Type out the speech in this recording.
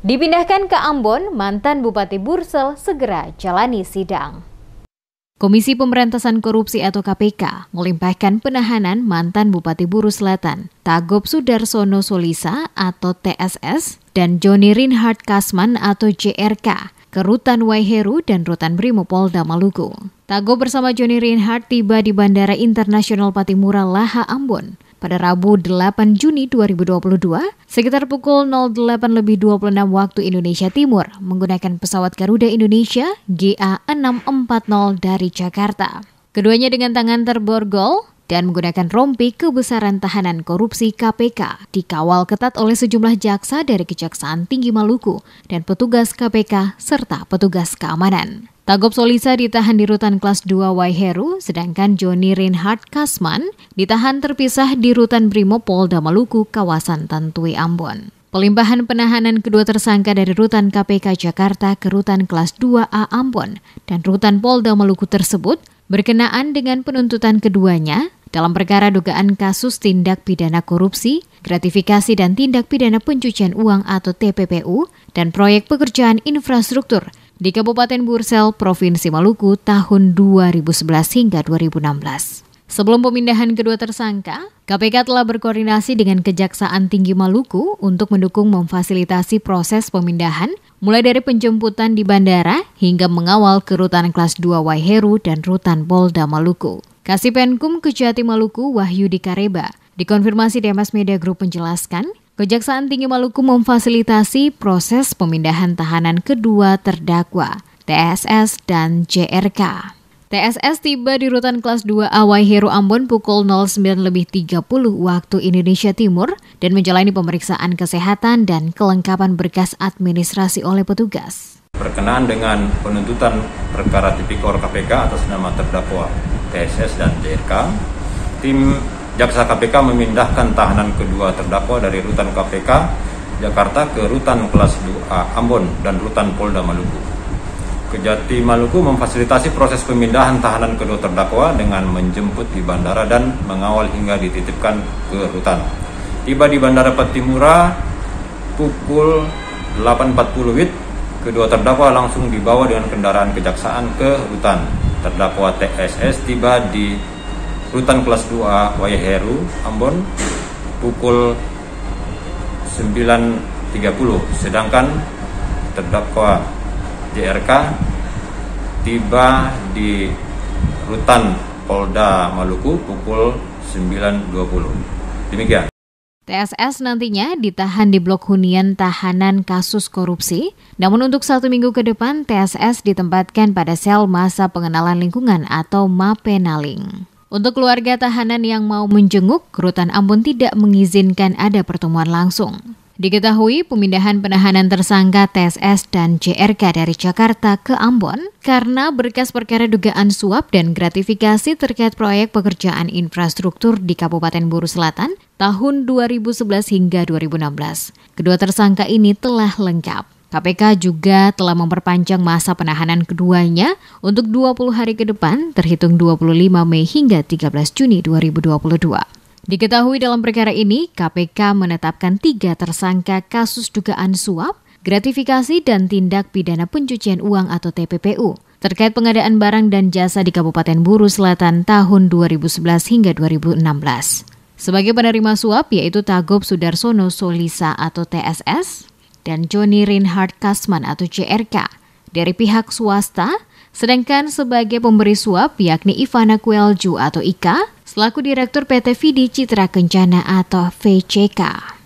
Dipindahkan ke Ambon, mantan Bupati Bursel segera jalani sidang. Komisi Pemberantasan Korupsi atau KPK melimpahkan penahanan mantan Bupati Buru Selatan, Tagop Sudarsono Solisa atau TSS, dan Joni Reinhard Kasman atau JRK ke Rutan Waiheru dan Rutan Brimopolda Maluku. Tago bersama Joni Reinhard tiba di Bandara Internasional Patimura Laha Ambon pada Rabu 8 Juni 2022 sekitar pukul 08 lebih 26 waktu Indonesia Timur menggunakan pesawat Garuda Indonesia GA640 dari Jakarta. Keduanya dengan tangan terborgol dan menggunakan rompi kebesaran tahanan korupsi KPK dikawal ketat oleh sejumlah jaksa dari Kejaksaan Tinggi Maluku dan petugas KPK serta petugas keamanan. Tagop Solisa ditahan di rutan kelas 2 Waiheru, sedangkan Joni Reinhard Kasman ditahan terpisah di rutan Brimo Polda Maluku, kawasan Tantui Ambon. Pelimpahan penahanan kedua tersangka dari rutan KPK Jakarta ke rutan kelas 2A Ambon dan rutan Polda Maluku tersebut berkenaan dengan penuntutan keduanya dalam perkara dugaan kasus tindak pidana korupsi, gratifikasi dan tindak pidana pencucian uang atau TPPU, dan proyek pekerjaan infrastruktur di Kabupaten Bursel, Provinsi Maluku tahun 2011 hingga 2016. Sebelum pemindahan kedua tersangka, KPK telah berkoordinasi dengan Kejaksaan Tinggi Maluku untuk mendukung memfasilitasi proses pemindahan mulai dari penjemputan di bandara hingga mengawal kerutan Rutan Kelas 2 Waiheru dan Rutan Polda Maluku. Kasipenkum Kejati Maluku Wahyu Dikareba dikonfirmasi Demas Media Group menjelaskan Kejaksaan Tinggi Maluku memfasilitasi proses pemindahan tahanan kedua terdakwa, TSS dan JRK. TSS tiba di rutan kelas 2 Awai Heru Ambon pukul 09.30 waktu Indonesia Timur dan menjalani pemeriksaan kesehatan dan kelengkapan berkas administrasi oleh petugas. Berkenaan dengan penuntutan perkara tipikor KPK atas nama terdakwa TSS dan JRK, tim Jaksa KPK memindahkan tahanan kedua terdakwa dari rutan KPK Jakarta ke rutan kelas 2A Ambon dan rutan Polda Maluku. Kejati Maluku memfasilitasi proses pemindahan tahanan kedua terdakwa dengan menjemput di bandara dan mengawal hingga dititipkan ke rutan. Tiba di Bandara Patimura pukul 8.40 WIT, kedua terdakwa langsung dibawa dengan kendaraan kejaksaan ke rutan. Terdakwa TSS tiba di Rutan kelas 2 Wayaheru Ambon pukul 9.30 sedangkan terdakwa JRK tiba di Rutan Polda Maluku pukul 9.20. Demikian. TSS nantinya ditahan di blok hunian tahanan kasus korupsi. Namun untuk satu minggu ke depan, TSS ditempatkan pada sel masa pengenalan lingkungan atau MAPENALING. Untuk keluarga tahanan yang mau menjenguk, Rutan Ambon tidak mengizinkan ada pertemuan langsung. Diketahui pemindahan penahanan tersangka TSS dan JRK dari Jakarta ke Ambon karena berkas perkara dugaan suap dan gratifikasi terkait proyek pekerjaan infrastruktur di Kabupaten Buru Selatan tahun 2011 hingga 2016. Kedua tersangka ini telah lengkap. KPK juga telah memperpanjang masa penahanan keduanya untuk 20 hari ke depan terhitung 25 Mei hingga 13 Juni 2022. Diketahui dalam perkara ini, KPK menetapkan tiga tersangka kasus dugaan suap, gratifikasi, dan tindak pidana pencucian uang atau TPPU terkait pengadaan barang dan jasa di Kabupaten Buru Selatan tahun 2011 hingga 2016. Sebagai penerima suap yaitu Tagob Sudarsono Solisa atau TSS, dan Johnny Reinhard Kasman atau JRK dari pihak swasta, sedangkan sebagai pemberi suap yakni Ivana Kuelju atau Ika, selaku Direktur PT Vidi Citra Kencana atau VCK.